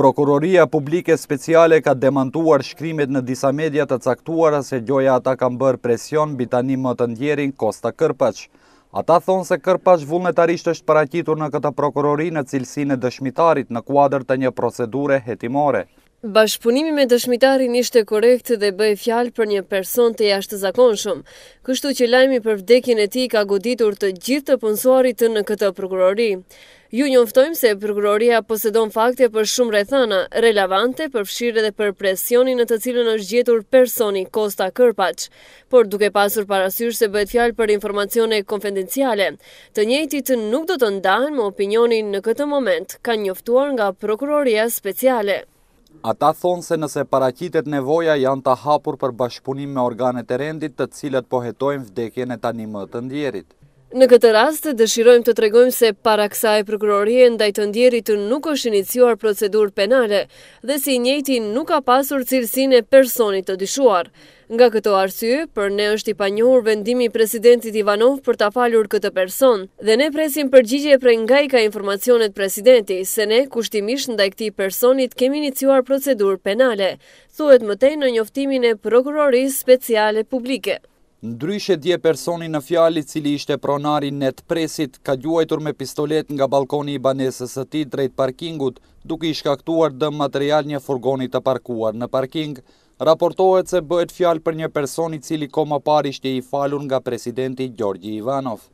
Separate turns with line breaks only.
Prokuroria Publike Speciale ka demantuar shkrimit në disa mediat të caktuara se gjoja ata kam bërë presion bitani më të ndjerin Kosta Kërpach. Ata thonë se Kërpach vullnetarisht është parakitur në këtë prokurori në cilësine dëshmitarit në kuadrë të një procedure hetimore.
Bashpunimi me dëshmitarin ishte korekt dhe bëj fjalë për një person të jashtë zakonshëm, kështu që lajmi për vdekjen e ti ka goditur të gjithë të punësuarit në këtë prokurori. Ju njënftojmë se prokuroria posedon fakte për shumë rethana, relevante për fshire dhe për presionin në të cilën është gjetur personi Kosta Kërpaq, por duke pasur parasysh se bëhet fjalë për informacione konfidenciale, të njëjtit nuk do të ndahen me opinionin në këtë moment, ka njoftuar nga prokuroria speciale.
Ata thonë se nëse paracitet nevoja janë të hapur për bashkëpunim me organet e rendit të cilët pohetojmë vdekjen e tani më të ndjerit.
Në këtë rast, dëshirojmë të tregojmë se para kësa e prokurorie ndaj të ndjerit nuk është iniciuar procedur penale dhe si njëti nuk ka pasur cilësine personit të dyshuar. Nga këto arsye, për ne është i panjohur vendimi i presidentit Ivanov për ta falur këtë person dhe ne presim përgjigje prej nga i ka informacionet presidenti se ne kushtimisht ndaj këtij personit kemi iniciuar procedurë penale, thuhet më tej në njoftimin e prokurorisë speciale publike.
Ndryshe dje personi në fjali cili ishte pronari net presit ka gjuajtur me pistolet nga balkoni i banesës të ti drejt parkingut duke i shkaktuar dëm material një furgoni të parkuar në parking raportohet se bëhet fjalë për një personi cili koma parisht e i falur nga presidenti Gjorgji Ivanov.